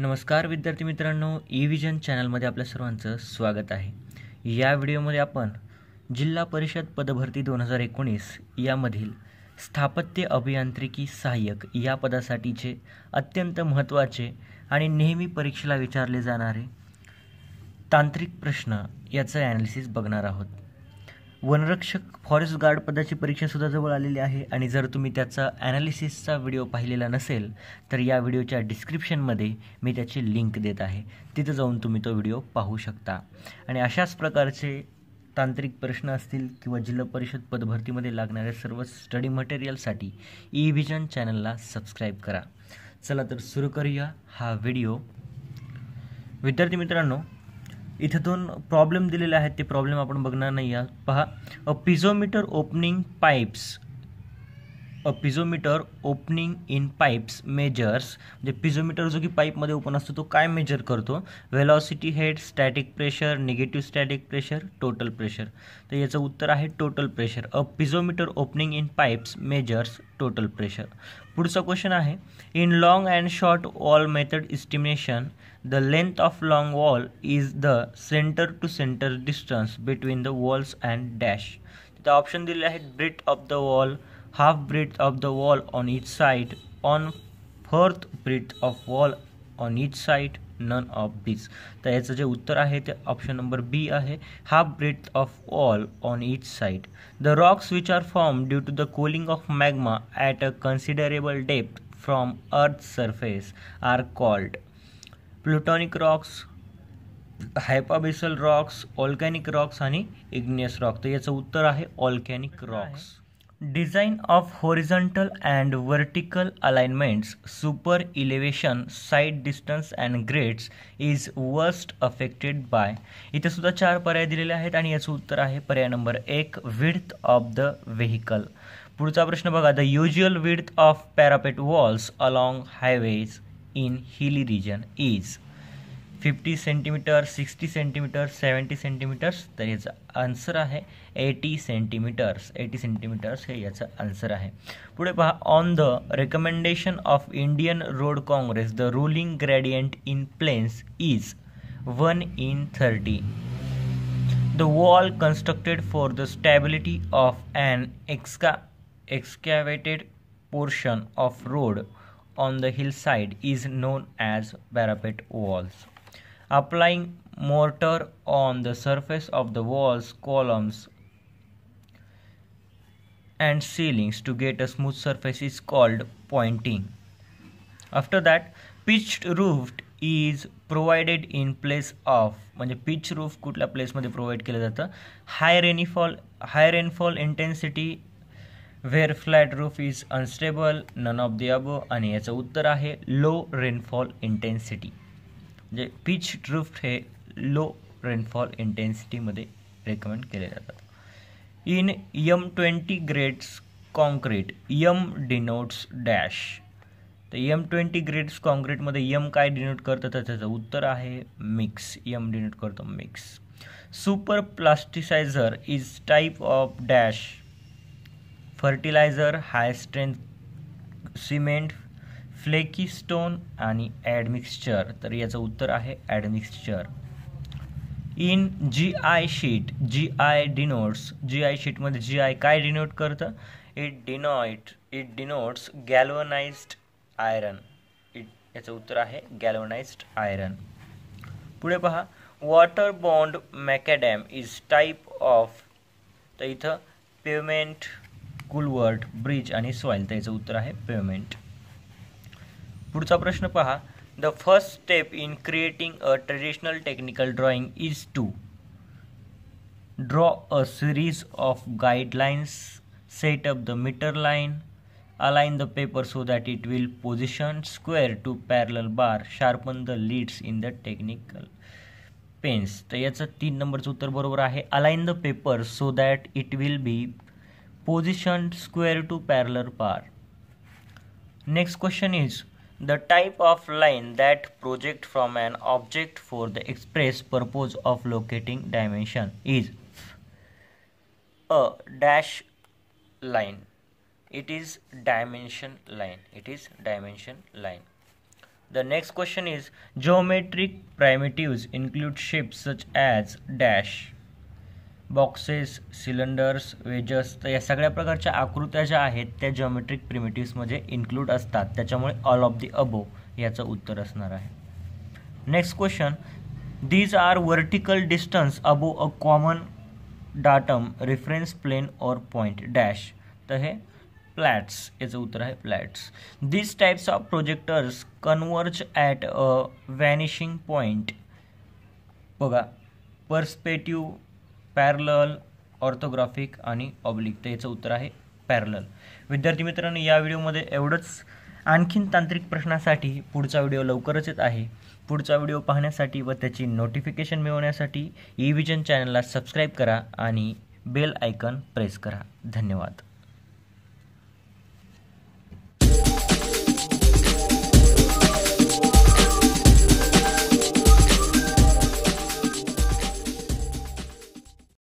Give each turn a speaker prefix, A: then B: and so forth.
A: नमस्कार विद्यार्थी मित्रांनो ई व्हिजन चॅनलमध्ये आपल्या सर्वांचं स्वागत आहे या व्हिडिओमध्ये आपण जिल्हा परिषद पदभरती दोन हजार एकोणीस यामधील स्थापत्य अभियांत्रिकी सहाय्यक या पदासाठीचे अत्यंत महत्त्वाचे आणि नेहमी परीक्षेला विचारले जाणारे तांत्रिक प्रश्न याचं ॲनालिसिस बघणार आहोत वनरक्षक फॉरेस्ट गार्ड पदाची परीक्षा सुद्धा जवळ आलेली आहे आणि जर तुम्ही त्याचा ॲनालिसिसचा व्हिडिओ पाहिलेला नसेल तर या व्हिडिओच्या डिस्क्रिप्शनमध्ये मी त्याची लिंक देत आहे तिथं जाऊन तुम्ही तो व्हिडिओ पाहू शकता आणि अशाच प्रकारचे तांत्रिक प्रश्न असतील किंवा जिल्हा परिषद पदभरतीमध्ये लागणाऱ्या सर्व स्टडी मटेरियलसाठी ई व्हिजन चॅनलला सबस्क्राईब करा चला तर सुरू करूया हा व्हिडिओ विद्यार्थी मित्रांनो इथे दोन प्रॉब्लेम दिलेले आहेत ते प्रॉब्लेम आपण बघणार नाही आहोत पहा a piezometer opening pipes a piezometer opening in pipes measures म्हणजे पिझोमीटर जो की पाईपमध्ये ओपन असतो तो काय मेजर करतो velocity head static pressure negative static pressure total pressure तर याचं उत्तर आहे total pressure a piezometer opening in pipes measures total pressure पुढचा क्वेश्चन आहे in long and short wall method estimation the length of long wall is the centre to centre distance between the walls and dash तिथं option दिले आहेत breadth of the wall half breadth of the wall on each side on fourth breadth of wall on each side none of this तर याचं जे उत्तर आहे ते option number B आहे half breadth of all on each side the rocks which are form due to the cooling of magma at a considerable depth from earth surface are called plutonic rocks hypabyssal rocks volcanic rocks आणि igneous rock तर याचं उत्तर आहे volcanic rocks design of horizontal and vertical alignments super elevation side distance and grades is worst affected by इथे सुद्धा चार पर्याय दिलेले आहेत आणि याचं उत्तर आहे पर्याय नंबर एक विड्थ ऑफ द व्हेकल पुढचा प्रश्न बघा the usual width of parapet walls along highways in hilly region is fifty centimetre sixty centimetre seventy centimetres तर याचा आन्सर आहे एटी सेंटीमीटर्स एटी सेंटीमीटर्स हे याचं आन्सर आहे पुढे पहा on the recommendation of Indian road congress the ruling gradient in plains is one in thirty the wall constructed for the stability of and एक्सका excavated portion of road on the hill side is known as parapet walls applying mortar on the surface of the walls, columns and ceilings to get a smooth surface is called pointing. After that, pitched roof is provided in place of म्हणजे pitch roof कुठल्या प्लेसमध्ये provide केलं जातं high rainfall high rainfall intensity where flat roof is unstable none of the above आणि याचं उत्तर आहे low rainfall intensity जे पीच ड्रिफ्ट हे लो रेनफॉल इंटेन्सिटीमध्ये रेकमेंड केले जातात in M twenty grades concrete M denotes dash तर यम ट्वेंटी ग्रेड्स कॉन्क्रीटमध्ये यम काय डिनोट करतं तर त्याचं उत्तर आहे मिक्स यम डिनोट करतो mix super plasticizer is type of dash fertilizer high strength cement flaky stone आणि ॲडमिक्स्चर तर याचं उत्तर आहे admixture in G I sheet G I denotes G I शीटमध्ये जी आय काय डिनोट करतं it denote it denotes galvanized iron it याचं उत्तर आहे गॅल्वनाइज्ड आयरन पुढे पहा water bound macadam is type of तर इथं पेमेंट कुलवर्ट ब्रिज आणि सॉइल तर याचं उत्तर आहे पेमेंट पुढचा प्रश्न पहा the first step in creating a traditional technical drawing is to draw a series of guidelines set up the meter line align the paper so that it will position square to parallel bar sharpen the leads in the technical pens तर याचं तीन नंबरचं उत्तर बरोबर आहे align the paper so that it will be position square to parallel bar next question is the type of line that project from an object for the express purpose of locating dimension is a dash line it is dimension line it is dimension line the next question is geometric primitives include shapes such as dash boxes cylinders wedges तर या सगळ्या प्रकारच्या आकृत्या ज्या आहेत त्या geometric प्रिमेटिव्समध्ये include असतात त्याच्यामुळे ऑल ऑफ दी अबो याचं उत्तर असणार आहे next question these are vertical distance above a common datum reference plane or point dash तर हे प्लॅट्स याचं उत्तर आहे प्लॅट्स these types of projectors converge at a vanishing point बघा पर्स्पेटिव्ह पॅरल ऑर्थोग्राफिक आणि ऑब्लिक तर याचं उत्तर आहे पॅरलल विद्यार्थी मित्रांनो या व्हिडिओमध्ये एवढंच आणखीन तांत्रिक प्रश्नासाठी पुढचा व्हिडिओ लवकरच येत आहे पुढचा व्हिडिओ पाहण्यासाठी व त्याची नोटिफिकेशन मिळवण्यासाठी ई चॅनलला सबस्क्राईब करा आणि बेल आयकन प्रेस करा धन्यवाद